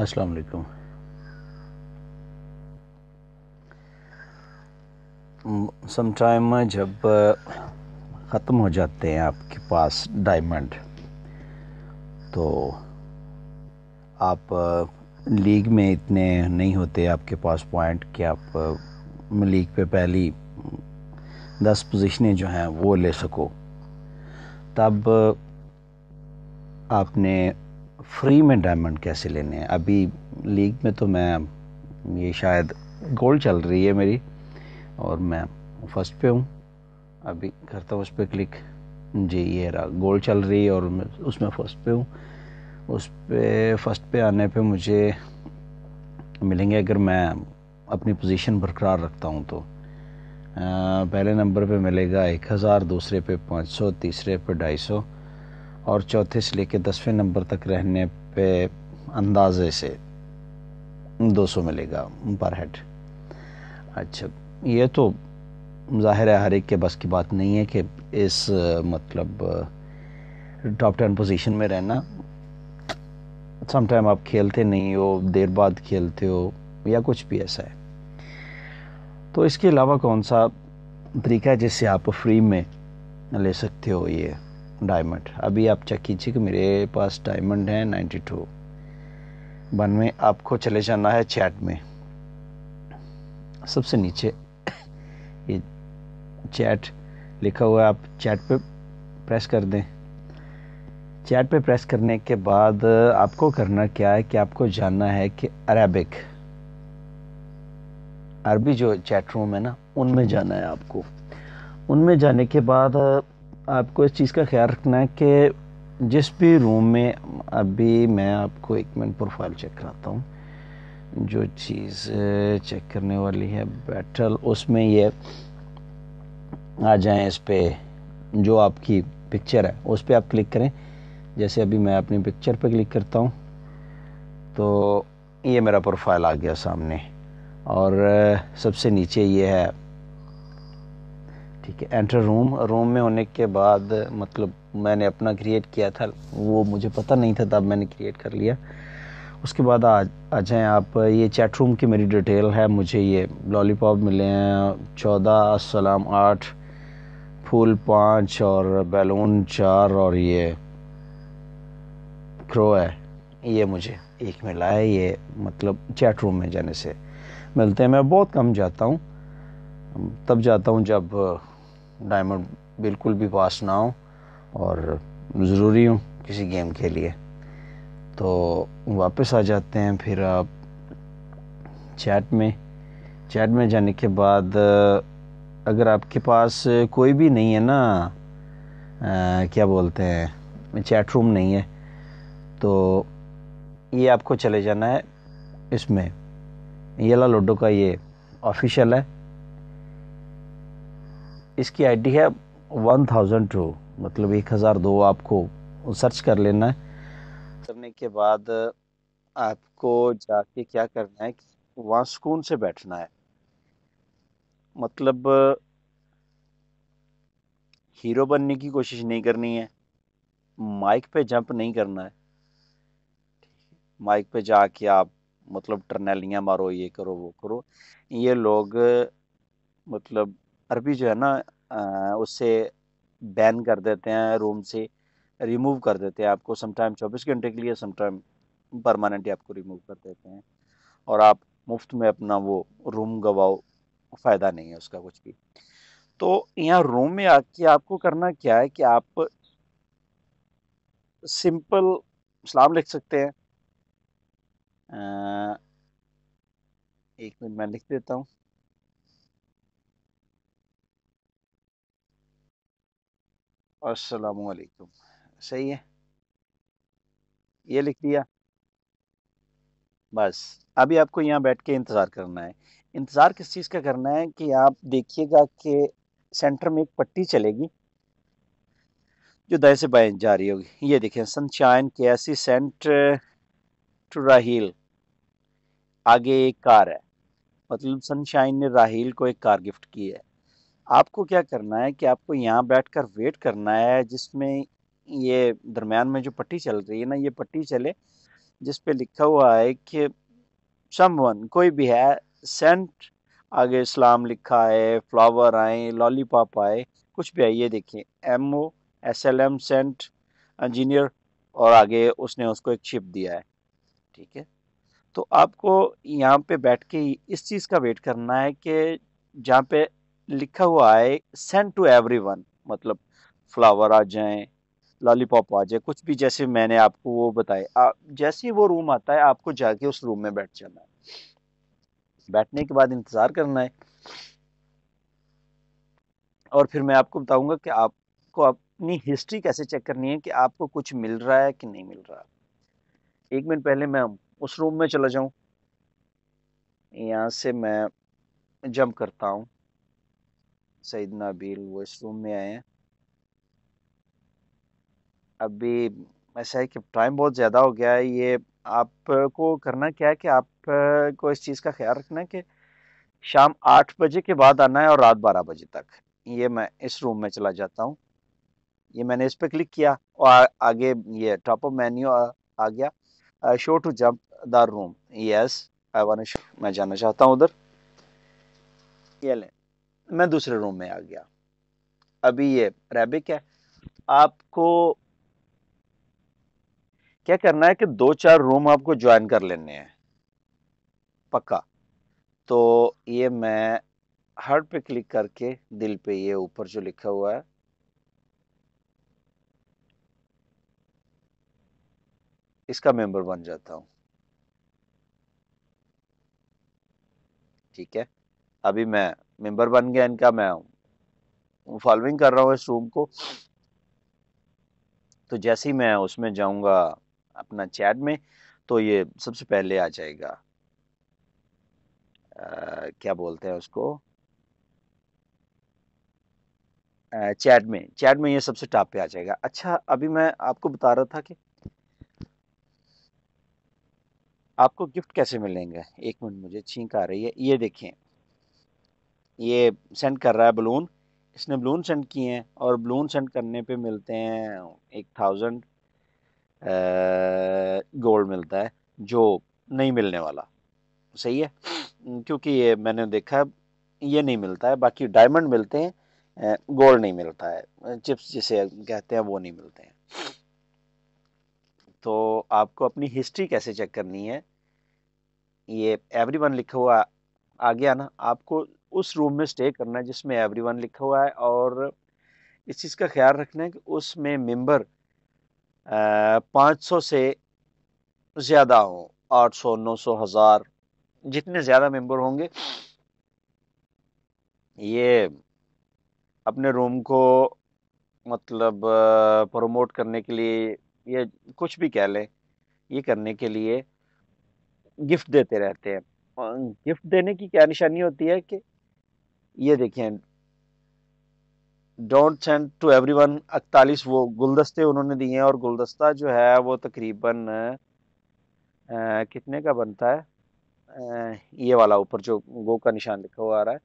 अस्सलाम वालेकुम समटाइम जब ख़त्म हो जाते हैं आपके पास डायमंड तो आप लीग में इतने नहीं होते आपके पास पॉइंट कि आप लीग पे पहली दस पोजीशनें जो हैं वो ले सको तब आपने फ्री में डायमंड कैसे लेने हैं अभी लीग में तो मैं ये शायद गोल्ड चल रही है मेरी और मैं फर्स्ट पे हूँ अभी करता तो हूँ उस पर क्लिक जी ये रहा गोल्ड चल रही है और उसमें फर्स्ट पे हूँ उस पर फर्स्ट पे आने पे मुझे मिलेंगे अगर मैं अपनी पोजीशन बरकरार रखता हूँ तो आ, पहले नंबर पे मिलेगा एक हज़ार दूसरे पे पाँच सौ तीसरे पे ढाई सौ और चौथे से लेकर दसवें नंबर तक रहने पे अंदाजे से 200 मिलेगा पर हेड अच्छा ये तो ज़ाहिर है हर एक के बस की बात नहीं है कि इस मतलब टॉप टेन पोजीशन में रहना समटाइम आप खेलते नहीं हो देर बाद खेलते हो या कुछ भी ऐसा है तो इसके अलावा कौन सा तरीका है जिससे आप फ्री में ले सकते हो ये डायमंड अभी आप चेक कीजिए कि मेरे पास डायमंड है 92 वन में आपको चले जाना है चैट में सबसे नीचे ये चैट लिखा हुआ है आप चैट पे प्रेस कर दें चैट पे प्रेस करने के बाद आपको करना क्या है कि आपको जानना है कि अरेबिक अरबी जो चैट रूम है ना उनमें हम्म। जाना है आपको उनमें जाने के बाद आपको इस चीज़ का ख्याल रखना है कि जिस भी रूम में अभी मैं आपको एक मिनट प्रोफाइल चेक कराता हूँ जो चीज़ चेक करने वाली है बैटल उसमें ये आ जाएं इस पर जो आपकी पिक्चर है उस पर आप क्लिक करें जैसे अभी मैं अपनी पिक्चर पर क्लिक करता हूँ तो ये मेरा प्रोफाइल आ गया सामने और सबसे नीचे ये है ठीक है एंटर रूम रूम में होने के बाद मतलब मैंने अपना क्रिएट किया था वो मुझे पता नहीं था तब मैंने क्रिएट कर लिया उसके बाद आ आ जाएँ आप ये चैट रूम की मेरी डिटेल है मुझे ये लॉलीपॉप मिले हैं चौदह सलाम आठ फूल पाँच और बैलून चार और ये क्रो है ये मुझे एक मिला है ये मतलब चैट रूम में जाने से मिलते हैं मैं बहुत कम जाता हूँ तब जाता हूँ जब डायमंड बिल्कुल भी पास ना हो और ज़रूरी हो किसी गेम के लिए तो वापस आ जाते हैं फिर आप चैट में चैट में जाने के बाद अगर आपके पास कोई भी नहीं है ना आ, क्या बोलते हैं चैट रूम नहीं है तो ये आपको चले जाना है इसमें येला लोडो का ये ऑफिशियल है इसकी आईडी है वन थाउजेंड टू मतलब एक हज़ार दो आपको सर्च कर लेना है करने के बाद आपको जाके क्या करना है वहाँ सुकून से बैठना है मतलब हीरो बनने की कोशिश नहीं करनी है माइक पे जंप नहीं करना है माइक पे जाके आप मतलब टर्नैलियाँ मारो ये करो वो करो ये लोग मतलब अरबी जो है ना उससे बैन कर देते हैं रूम से रिमूव कर देते हैं आपको समटाइम चौबीस घंटे के लिए समटाइम परमानेंटली आपको रिमूव कर देते हैं और आप मुफ्त में अपना वो रूम गवाओ फ़ायदा नहीं है उसका कुछ भी तो यहाँ रूम में आके आपको करना क्या है कि आप सिंपल सलाम लिख सकते हैं एक मिनट मैं लिख देता हूँ असलकुम सही है ये लिख दिया बस अभी आपको यहाँ बैठ के इंतज़ार करना है इंतज़ार किस चीज़ का करना है कि आप देखिएगा कि सेंटर में एक पट्टी चलेगी जो दाएं से बाएं जा रही होगी ये देखें सनशाइन के ऐसी सेंट टू राहील आगे एक कार है मतलब सनशाइन ने राहील को एक कार गिफ्ट की है आपको क्या करना है कि आपको यहाँ बैठकर वेट करना है जिसमें ये दरमियान में जो पट्टी चल रही है ना ये पट्टी चले जिस पे लिखा हुआ है कि समवन कोई भी है सेंट आगे इस्लाम लिखा है फ्लावर आए लॉलीपॉप आए कुछ भी आए ये देखिए M O S L M sent engineer और आगे उसने उसको एक छिप दिया है ठीक है तो आपको यहाँ पे बैठ के इस चीज़ का वेट करना है कि जहाँ पे लिखा हुआ है सेंड टू एवरीवन मतलब फ्लावर आ जाए लॉलीपॉप आ जाए कुछ भी जैसे मैंने आपको वो बताया जैसे ही वो रूम आता है आपको जाके उस रूम में बैठ जाना है बैठने के बाद इंतज़ार करना है और फिर मैं आपको बताऊंगा कि आपको अपनी हिस्ट्री कैसे चेक करनी है कि आपको कुछ मिल रहा है कि नहीं मिल रहा एक मिनट पहले मैं उस रूम में चला जाऊं यहाँ से मैं जंप करता हूँ सईद नबील वो इस रूम में आए हैं अभी ऐसा है कि टाइम बहुत ज़्यादा हो गया है ये आपको करना क्या है कि आपको इस चीज़ का ख्याल रखना है कि शाम आठ बजे के बाद आना है और रात बारह बजे तक ये मैं इस रूम में चला जाता हूँ ये मैंने इस पर क्लिक किया और आ, आगे ये टॉप ऑफ मेन्यू आ, गया show to jump the room yes I want मैं जाना चाहता हूँ उधर ये लें मैं दूसरे रूम में आ गया अभी ये अरेबिक है आपको क्या करना है कि दो चार रूम आपको ज्वाइन कर लेने हैं पक्का तो ये मैं हर्ट पे क्लिक करके दिल पे ये ऊपर जो लिखा हुआ है इसका मेंबर बन जाता हूं ठीक है अभी मैं मेंबर बन गया इनका मैं फॉलोइंग कर रहा हूँ इस रूम को तो जैसे ही मैं उसमें जाऊँगा अपना चैट में तो ये सबसे पहले आ जाएगा आ, क्या बोलते हैं उसको चैट में चैट में ये सबसे टॉप पे आ जाएगा अच्छा अभी मैं आपको बता रहा था कि आपको गिफ्ट कैसे मिलेंगे एक मिनट मुझे छींक आ रही है ये देखें ये सेंड कर रहा है बलून इसने बलून सेंड किए हैं और बलून सेंड करने पे मिलते हैं एक थाउजेंड गोल्ड मिलता है जो नहीं मिलने वाला सही है क्योंकि ये मैंने देखा ये नहीं मिलता है बाकी डायमंड मिलते हैं गोल्ड नहीं मिलता है चिप्स जिसे कहते हैं वो नहीं मिलते हैं तो आपको अपनी हिस्ट्री कैसे चेक करनी है ये एवरीवन लिखा हुआ आ गया ना आपको उस रूम में स्टे करना है जिसमें एवरीवन लिखा हुआ है और इस चीज़ का ख्याल रखना है कि उसमें मेंबर पाँच सौ से ज़्यादा हों आठ सौ नौ सौ हज़ार जितने ज़्यादा मेंबर होंगे ये अपने रूम को मतलब प्रमोट करने के लिए या कुछ भी कह लें ये करने के लिए गिफ्ट देते रहते हैं गिफ्ट देने की क्या निशानी होती है कि ये देखें don't send to everyone अकतालीस वो गुलदस्ते उन्होंने दिए हैं और गुलदस्ता जो है वो तकरीबन कितने का बनता है आ, ये वाला ऊपर जो गो का निशान लिखा हुआ आ रहा है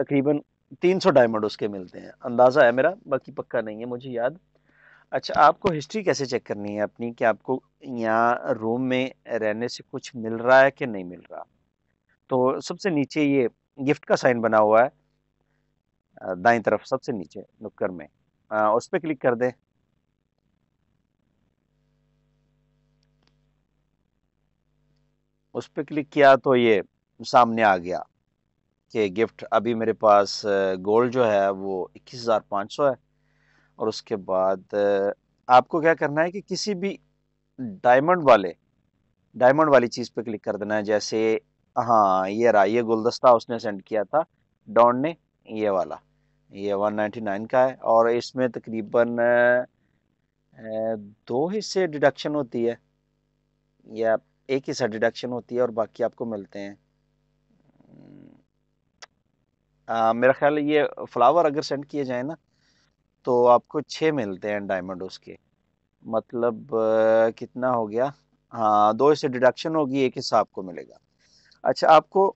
तकरीबन तीन सौ डायमंड उसके मिलते हैं अंदाज़ा है मेरा बाकी पक्का नहीं है मुझे याद अच्छा आपको हिस्ट्री कैसे चेक करनी है अपनी कि आपको यहाँ रूम में रहने से कुछ मिल रहा है कि नहीं मिल रहा तो सबसे नीचे ये गिफ्ट का साइन बना हुआ है दाई तरफ सबसे नीचे नुक्कर में आ, उस पर क्लिक कर दें उस पर क्लिक किया तो ये सामने आ गया कि गिफ्ट अभी मेरे पास गोल्ड जो है वो इक्कीस हज़ार पाँच सौ है और उसके बाद आपको क्या करना है कि किसी भी डायमंड वाले डायमंड वाली चीज़ पे क्लिक कर देना है जैसे हाँ ये रहा ये गुलदस्ता उसने सेंड किया था डॉन ने ये वाला ये 199 का है और इसमें तकरीबन दो हिस्से डिडक्शन होती है या एक हिस्सा डिडक्शन होती है और बाकी आपको मिलते हैं आ, मेरा ख्याल ये फ्लावर अगर सेंड किए जाए ना तो आपको छः मिलते हैं डायमंड उसके मतलब आ, कितना हो गया हाँ दो हिस्से डिडक्शन होगी एक हिस्सा आपको मिलेगा अच्छा आपको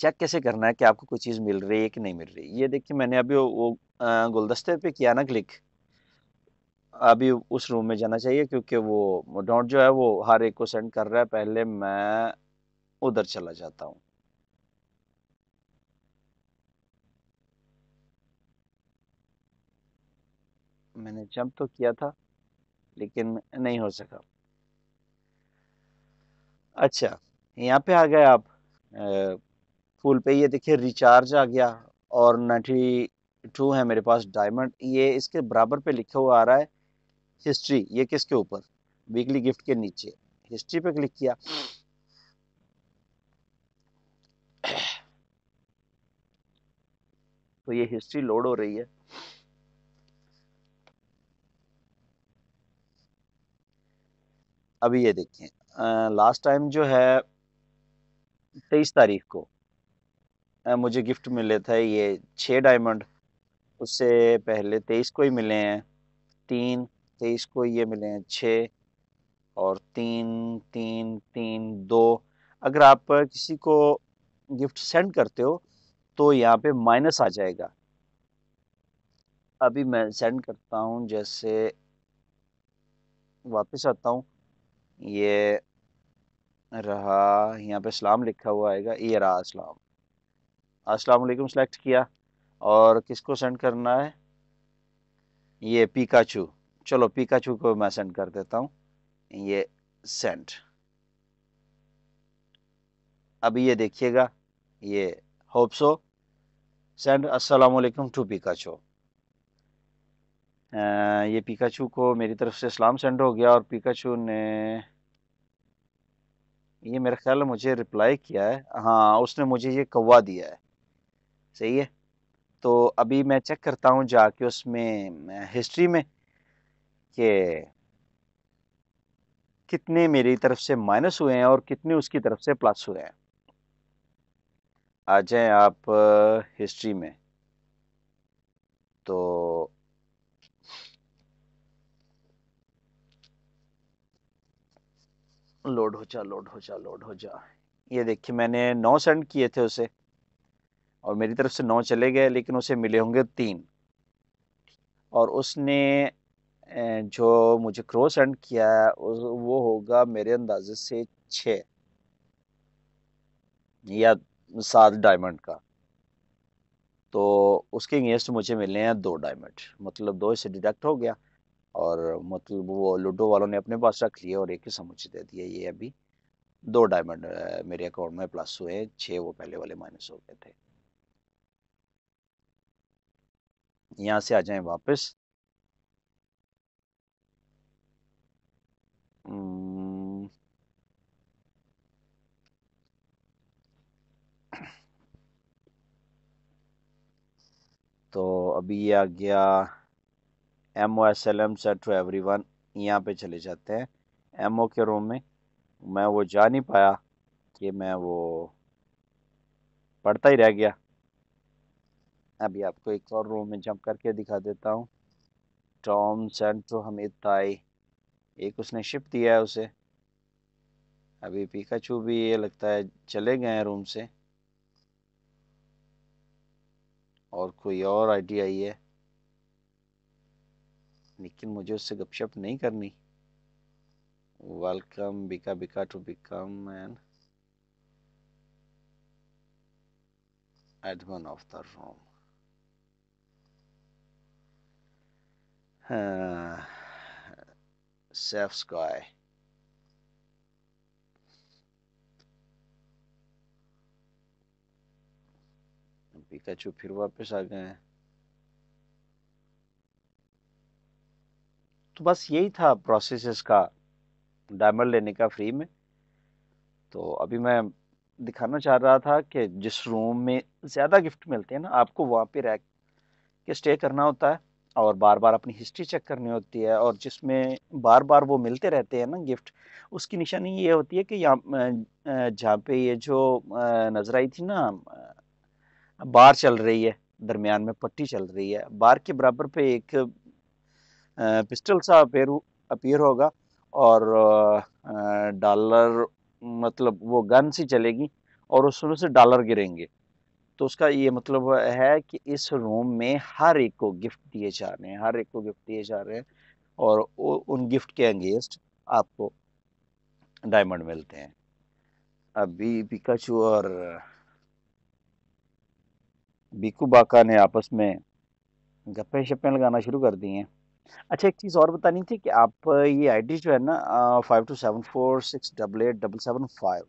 चेक कैसे करना है कि आपको कोई चीज़ मिल रही है कि नहीं मिल रही ये देखिए मैंने अभी वो गुलदस्ते पे किया ना क्लिक अभी उस रूम में जाना चाहिए क्योंकि वो डॉट जो है वो हर एक को सेंड कर रहा है पहले मैं उधर चला जाता हूँ मैंने जंप तो किया था लेकिन नहीं हो सका अच्छा यहाँ पे आ गए आप फुल पे ये देखिए रिचार्ज आ गया और नाइन्टी टू है मेरे पास डायमंड ये इसके बराबर पे लिखा हुआ आ रहा है हिस्ट्री ये किसके ऊपर वीकली गिफ्ट के नीचे हिस्ट्री पे क्लिक किया तो ये हिस्ट्री लोड हो रही है अभी ये देखिए लास्ट टाइम जो है तेईस तारीख को मुझे गिफ्ट मिले थे ये छः डायमंड उससे पहले तेईस को ही मिले हैं तीन तेईस को ये मिले हैं छः और तीन तीन तीन दो अगर आप किसी को गिफ्ट सेंड करते हो तो यहाँ पे माइनस आ जाएगा अभी मैं सेंड करता हूँ जैसे वापस आता हूँ ये रहा यहाँ पे इस्लाम लिखा हुआ आएगा ये रहा इस्लाम असलम सेलेक्ट किया और किसको सेंड करना है ये पिकाचू चलो पिकाचू को मैं सेंड कर देता हूँ ये सेंड अब ये देखिएगा ये होप्सो सेंड अस्सलाम टू पिकाचू ये पिकाचू को मेरी तरफ से इस्लाम सेंड हो गया और पिकाचू ने ये मेरे ख्याल मुझे रिप्लाई किया है हाँ उसने मुझे ये कौवा दिया है सही है तो अभी मैं चेक करता हूँ जाके उसमें हिस्ट्री में कि कितने मेरी तरफ से माइनस हुए हैं और कितने उसकी तरफ से प्लस हुए हैं आ जाएं आप हिस्ट्री में तो लोड हो जा लोड हो जा लोड हो जा ये देखिए मैंने नौ सेंड किए थे उसे और मेरी तरफ से नौ चले गए लेकिन उसे मिले होंगे तीन और उसने जो मुझे क्रो सेंड किया है वो होगा मेरे अंदाजे से छ या सात डायमंड का तो उसके अंगेस्ट मुझे मिले हैं दो डायमंड मतलब दो इसे डिडक्ट हो गया और मतलब वो लूडो वालों ने अपने पास रख लिए और एक ही समुचे दे दिया ये अभी दो डायमंड मेरे अकाउंट में प्लस हुए हैं छः वो पहले वाले माइनस हो गए थे यहाँ से आ जाएं वापस तो अभी आ गया M O S L M sir to everyone यहाँ पर चले जाते हैं एम ओ के रूम में मैं वो जा नहीं पाया कि मैं वो पढ़ता ही रह गया अभी आपको एक और रूम में जंप करके दिखा देता हूँ टॉम सेंट टू हमीद ताई एक उसने शिप दिया है उसे अभी छू भी ये लगता है चले गए हैं रूम से और कोई और आइडिया ही है लेकिन मुझे उससे गपशप नहीं करनी वेलकम बिका बिका to become an admin of the room safe guy. Pikachu फिर वापस आ गए हैं तो बस यही था प्रोसेस का डायमंड लेने का फ्री में तो अभी मैं दिखाना चाह रहा था कि जिस रूम में ज़्यादा गिफ्ट मिलते हैं ना आपको वहाँ पे रह के स्टे करना होता है और बार बार अपनी हिस्ट्री चेक करनी होती है और जिसमें बार बार वो मिलते रहते हैं ना गिफ्ट उसकी निशानी ये होती है कि यहाँ जहाँ पे ये जो नज़र आई थी ना बार चल रही है दरमियान में पट्टी चल रही है बार के बराबर पे एक पिस्टल सा अपेयर अपीयर होगा और डॉलर मतलब वो गन सी चलेगी और उसमें से डॉलर गिरेंगे तो उसका ये मतलब है कि इस रूम में हर एक को गिफ्ट दिए जा रहे हैं हर एक को गिफ्ट दिए जा रहे हैं और उन गिफ्ट के अंगेस्ट आपको डायमंड मिलते हैं अभी पिकाचू और बिकू बाका ने आपस में गप्पे शप्पे लगाना शुरू कर दिए हैं अच्छा एक चीज़ और बतानी थी कि आप ये आईडी जो है ना five two seven four six double eight double seven five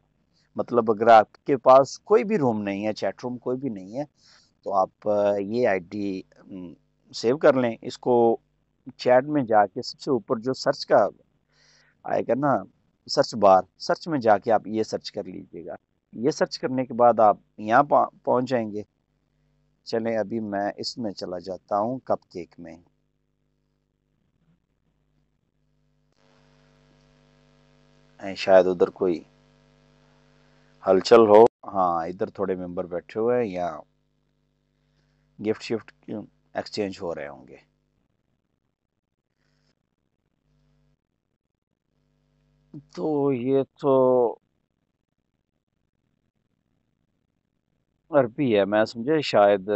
मतलब अगर आपके पास कोई भी रूम नहीं है चैट रूम कोई भी नहीं है तो आप ये आईडी सेव कर लें इसको चैट में जाके सबसे ऊपर जो सर्च का आएगा ना सर्च बार सर्च में जाके आप ये सर्च कर लीजिएगा ये सर्च करने के बाद आप यहाँ पहुँच जाएंगे चलें अभी मैं इसमें चला जाता हूँ कप केक में शायद उधर कोई हलचल हो हाँ इधर थोड़े मेंबर बैठे हुए हैं या गिफ्ट शिफ्ट एक्सचेंज हो रहे होंगे तो ये तो अरबी है मैं समझे शायद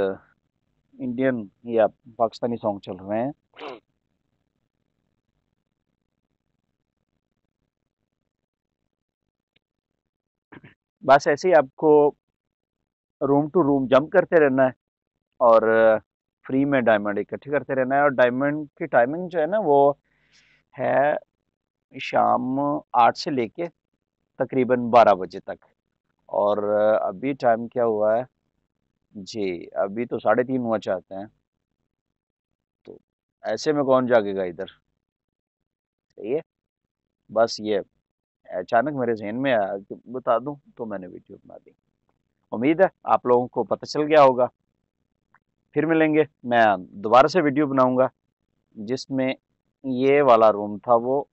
इंडियन या पाकिस्तानी सॉन्ग चल रहे हैं बस ऐसे ही आपको रूम टू रूम जंप करते रहना है और फ्री uh, में डायमंड इकट्ठे करते रहना है और डायमंड की टाइमिंग जो है ना वो है शाम आठ से लेके तकरीबन बारह बजे तक और uh, अभी टाइम क्या हुआ है जी अभी तो साढ़े तीन हुआ चाहते हैं तो ऐसे में कौन जागेगा इधर सही है बस ये अचानक मेरे जहन में आया कि बता दूं तो मैंने वीडियो बना दी उम्मीद है आप लोगों को पता चल गया होगा फिर मिलेंगे मैं दोबारा से वीडियो बनाऊंगा जिसमें ये वाला रूम था वो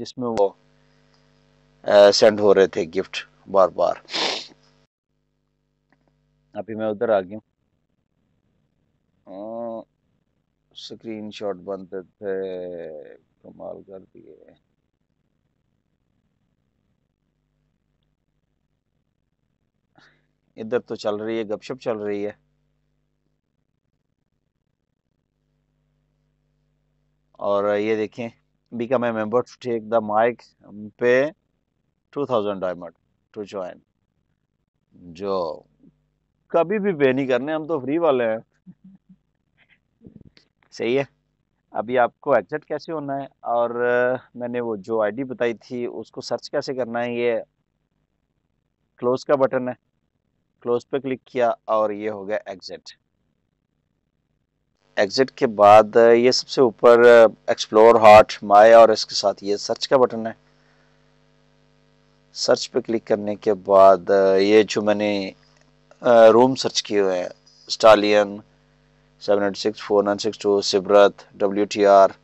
जिसमें वो सेंड हो रहे थे गिफ्ट बार बार अभी मैं उधर आ गया स्क्रीन शॉट बनते थे कमाल कर दिए इधर तो चल रही है गपशप चल रही है और ये देखें become a member to take the mic pay 2000 diamond to join जो कभी भी पे नहीं करने हम तो फ्री वाले हैं सही है अभी आपको एग्जिट कैसे होना है और मैंने वो जो आईडी बताई थी उसको सर्च कैसे करना है ये क्लोज का बटन है क्लोज पे क्लिक किया और ये हो गया एग्जिट एग्जिट के बाद ये सबसे ऊपर एक्सप्लोर हार्ट माय और इसके साथ ये सर्च का बटन है सर्च पे क्लिक करने के बाद ये जो मैंने रूम सर्च किए हुए हैं stallion seven eight six four nine six two सिबरत डब्ल्यू टी आर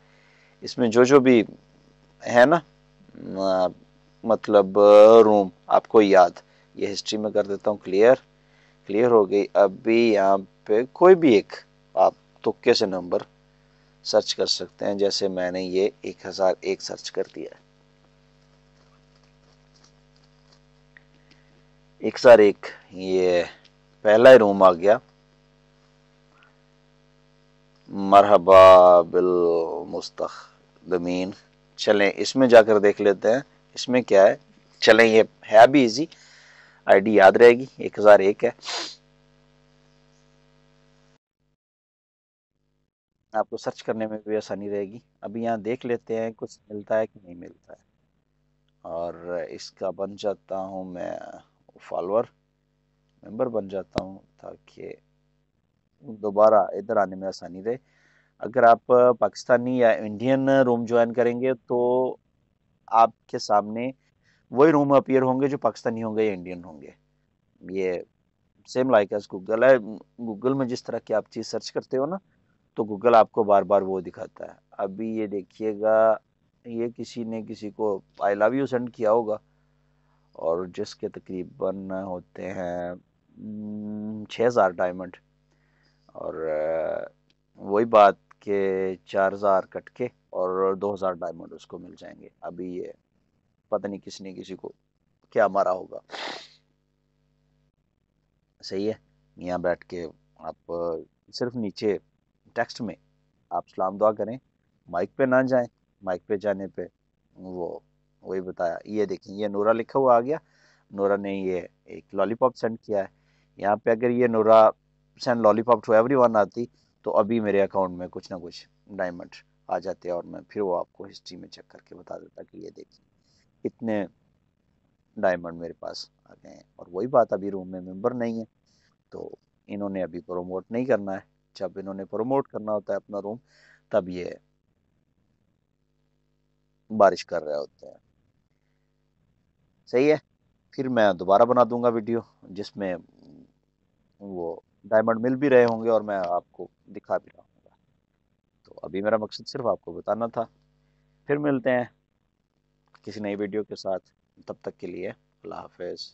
इसमें जो जो भी है ना मतलब रूम आपको याद ये हिस्ट्री में कर देता हूँ क्लियर क्लियर हो गई अभी यहाँ पे कोई भी एक आप तुक्के से नंबर सर्च कर सकते हैं जैसे मैंने ये एक हज़ार एक सर्च कर दिया है एक एक ये पहला ही रूम आ गया मरहबा बिल मुस्तमीन चलें इसमें जाकर देख लेते हैं इसमें क्या है चलें ये है भी इजी आईडी याद रहेगी एक हजार एक है आपको सर्च करने में भी आसानी रहेगी अभी यहाँ देख लेते हैं कुछ मिलता है कि नहीं मिलता है और इसका बन जाता हूँ मैं फॉलोअर मेंबर बन जाता हूँ ताकि दोबारा इधर आने में आसानी रहे अगर आप पाकिस्तानी या इंडियन रूम ज्वाइन करेंगे तो आपके सामने वही रूम अपियर होंगे जो पाकिस्तानी होंगे या इंडियन होंगे ये सेम लाइक एज गूगल है गूगल में जिस तरह की आप चीज़ सर्च करते हो ना तो गूगल आपको बार बार वो दिखाता है अभी ये देखिएगा ये किसी ने किसी को आई लव यू सेंड किया होगा और जिसके तकरीबन होते हैं छः हज़ार डायमंड और वही बात के चार हज़ार कट के और दो हज़ार डायमंड उसको मिल जाएंगे अभी ये पता नहीं किसने किसी को क्या मारा होगा सही है यहाँ बैठ के आप सिर्फ नीचे टेक्स्ट में आप सलाम दुआ करें माइक पे ना जाएं माइक पे जाने पे वो वही बताया ये देखें ये नोरा लिखा हुआ आ गया नोरा ने ये एक लॉलीपॉप सेंड किया है यहाँ पे अगर ये नोरा send lollipop to everyone आती तो अभी मेरे अकाउंट में कुछ ना कुछ डायमंड आ जाते और मैं फिर वो आपको हिस्ट्री में चेक करके बता देता कि ये देखिए कितने डायमंड मेरे पास आ गए हैं और वही बात अभी रूम में मेंबर नहीं है तो इन्होंने अभी प्रोमोट नहीं करना है जब इन्होंने प्रोमोट करना होता है अपना रूम तब ये बारिश कर रहे होते हैं सही है फिर मैं दोबारा बना दूंगा वीडियो जिसमें वो डायमंड मिल भी रहे होंगे और मैं आपको दिखा भी रहा हूँ तो अभी मेरा मकसद सिर्फ आपको बताना था फिर मिलते हैं किसी नई वीडियो के साथ तब तक के लिए अल्लाह हाफिज़